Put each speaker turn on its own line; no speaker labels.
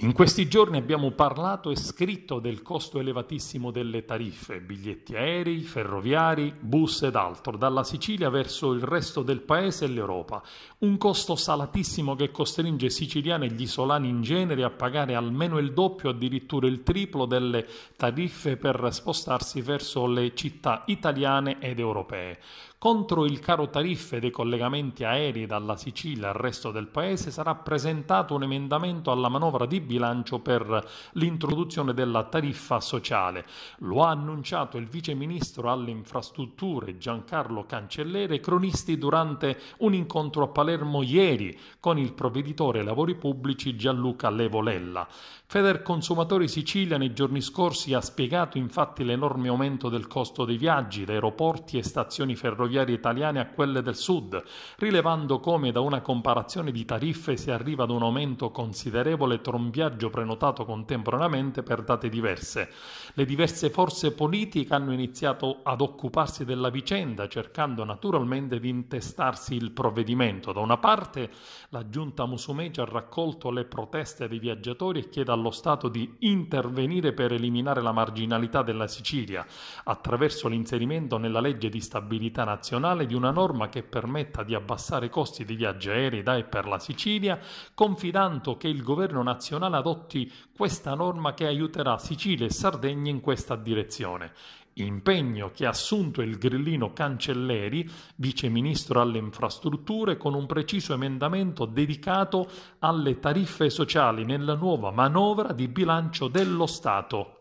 In questi giorni abbiamo parlato e scritto del costo elevatissimo delle tariffe, biglietti aerei, ferroviari, bus ed altro, dalla Sicilia verso il resto del paese e l'Europa. Un costo salatissimo che costringe siciliani e gli isolani in genere a pagare almeno il doppio, addirittura il triplo delle tariffe per spostarsi verso le città italiane ed europee contro il caro tariffe dei collegamenti aerei dalla Sicilia al resto del Paese sarà presentato un emendamento alla manovra di bilancio per l'introduzione della tariffa sociale. Lo ha annunciato il vice ministro alle infrastrutture Giancarlo Cancelleri, cronisti durante un incontro a Palermo ieri con il provveditore lavori pubblici Gianluca Levolella. Feder Consumatori Sicilia nei giorni scorsi ha spiegato infatti l'enorme aumento del costo dei viaggi da aeroporti e stazioni ferroviarie ferroviarie italiane a quelle del sud, rilevando come da una comparazione di tariffe si arriva ad un aumento considerevole tra un viaggio prenotato contemporaneamente per date diverse. Le diverse forze politiche hanno iniziato ad occuparsi della vicenda, cercando naturalmente di intestarsi il provvedimento. Da una parte, la giunta Musumeci ha raccolto le proteste dei viaggiatori e chiede allo Stato di intervenire per eliminare la marginalità della Sicilia attraverso l'inserimento nella legge di stabilità nazionale nazionale di una norma che permetta di abbassare i costi di viaggi aerei da e per la Sicilia, confidando che il governo nazionale adotti questa norma che aiuterà Sicilia e Sardegna in questa direzione impegno che ha assunto il grillino Cancelleri, viceministro alle infrastrutture, con un preciso emendamento dedicato alle tariffe sociali nella nuova manovra di bilancio dello Stato.